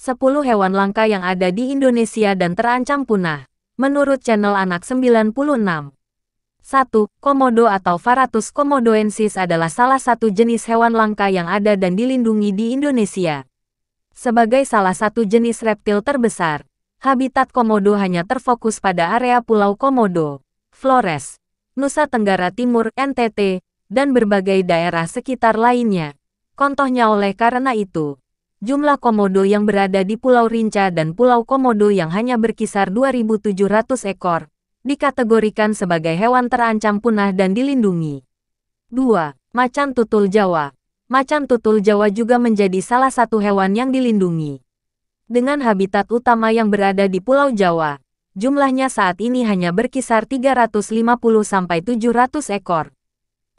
10 hewan langka yang ada di Indonesia dan terancam punah. Menurut channel Anak 96. 1. Komodo atau Faratus komodoensis adalah salah satu jenis hewan langka yang ada dan dilindungi di Indonesia. Sebagai salah satu jenis reptil terbesar, habitat komodo hanya terfokus pada area Pulau Komodo, Flores, Nusa Tenggara Timur, NTT, dan berbagai daerah sekitar lainnya. Contohnya oleh karena itu, jumlah komodo yang berada di Pulau Rinca dan Pulau Komodo yang hanya berkisar 2.700 ekor, dikategorikan sebagai hewan terancam punah dan dilindungi. 2. Macan tutul Jawa Macan tutul Jawa juga menjadi salah satu hewan yang dilindungi. Dengan habitat utama yang berada di Pulau Jawa, jumlahnya saat ini hanya berkisar 350-700 ekor.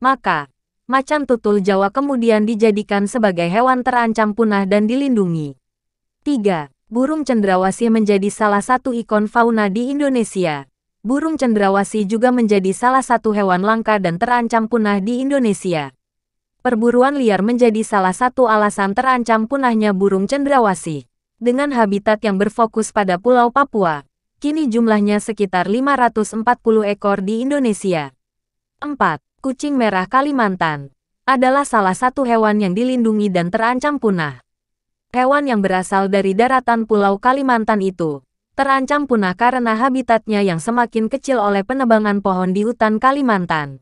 Maka, macan tutul Jawa kemudian dijadikan sebagai hewan terancam punah dan dilindungi. 3. Burung cendrawasih menjadi salah satu ikon fauna di Indonesia. Burung cendrawasih juga menjadi salah satu hewan langka dan terancam punah di Indonesia. Perburuan liar menjadi salah satu alasan terancam punahnya burung cendrawasih. Dengan habitat yang berfokus pada Pulau Papua, kini jumlahnya sekitar 540 ekor di Indonesia. 4 kucing merah Kalimantan, adalah salah satu hewan yang dilindungi dan terancam punah. Hewan yang berasal dari daratan Pulau Kalimantan itu terancam punah karena habitatnya yang semakin kecil oleh penebangan pohon di hutan Kalimantan.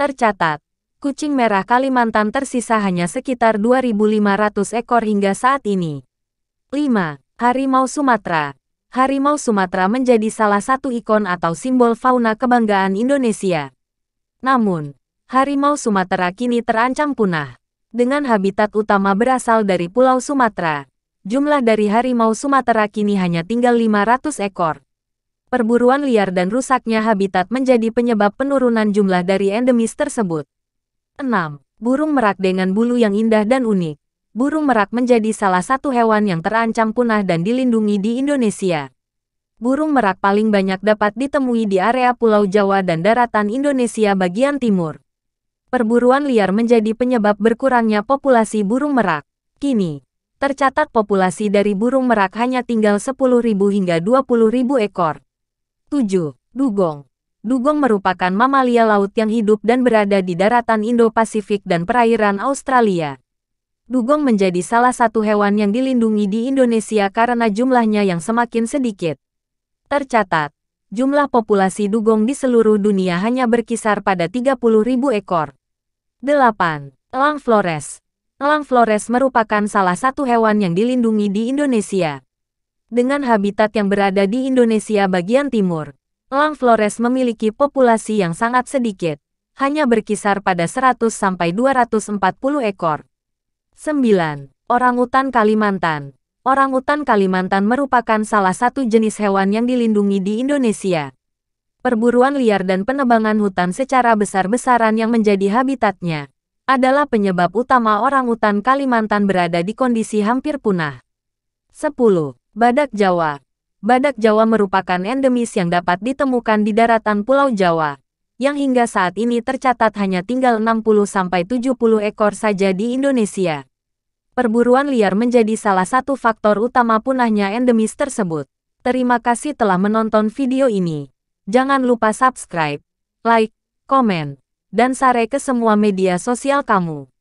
Tercatat, kucing merah Kalimantan tersisa hanya sekitar 2.500 ekor hingga saat ini. 5. Harimau Sumatera Harimau Sumatera menjadi salah satu ikon atau simbol fauna kebanggaan Indonesia. Namun, harimau Sumatera kini terancam punah. Dengan habitat utama berasal dari Pulau Sumatera, jumlah dari harimau Sumatera kini hanya tinggal 500 ekor. Perburuan liar dan rusaknya habitat menjadi penyebab penurunan jumlah dari endemis tersebut. 6. Burung merak dengan bulu yang indah dan unik. Burung merak menjadi salah satu hewan yang terancam punah dan dilindungi di Indonesia burung merak paling banyak dapat ditemui di area Pulau Jawa dan daratan Indonesia bagian timur. Perburuan liar menjadi penyebab berkurangnya populasi burung merak. Kini, tercatat populasi dari burung merak hanya tinggal 10.000 hingga 20.000 ekor. 7. Dugong Dugong merupakan mamalia laut yang hidup dan berada di daratan Indo-Pasifik dan perairan Australia. Dugong menjadi salah satu hewan yang dilindungi di Indonesia karena jumlahnya yang semakin sedikit. Tercatat, jumlah populasi dugong di seluruh dunia hanya berkisar pada ribu ekor. 8. Elang Flores Elang Flores merupakan salah satu hewan yang dilindungi di Indonesia. Dengan habitat yang berada di Indonesia bagian timur, elang Flores memiliki populasi yang sangat sedikit, hanya berkisar pada 100-240 ekor. 9. Orang Utan Kalimantan orang utan Kalimantan merupakan salah satu jenis hewan yang dilindungi di Indonesia. Perburuan liar dan penebangan hutan secara besar-besaran yang menjadi habitatnya adalah penyebab utama orang utan Kalimantan berada di kondisi hampir punah. 10. Badak Jawa Badak Jawa merupakan endemis yang dapat ditemukan di daratan Pulau Jawa, yang hingga saat ini tercatat hanya tinggal 60-70 ekor saja di Indonesia. Perburuan liar menjadi salah satu faktor utama punahnya endemis tersebut. Terima kasih telah menonton video ini. Jangan lupa subscribe, like, komen, dan share ke semua media sosial kamu.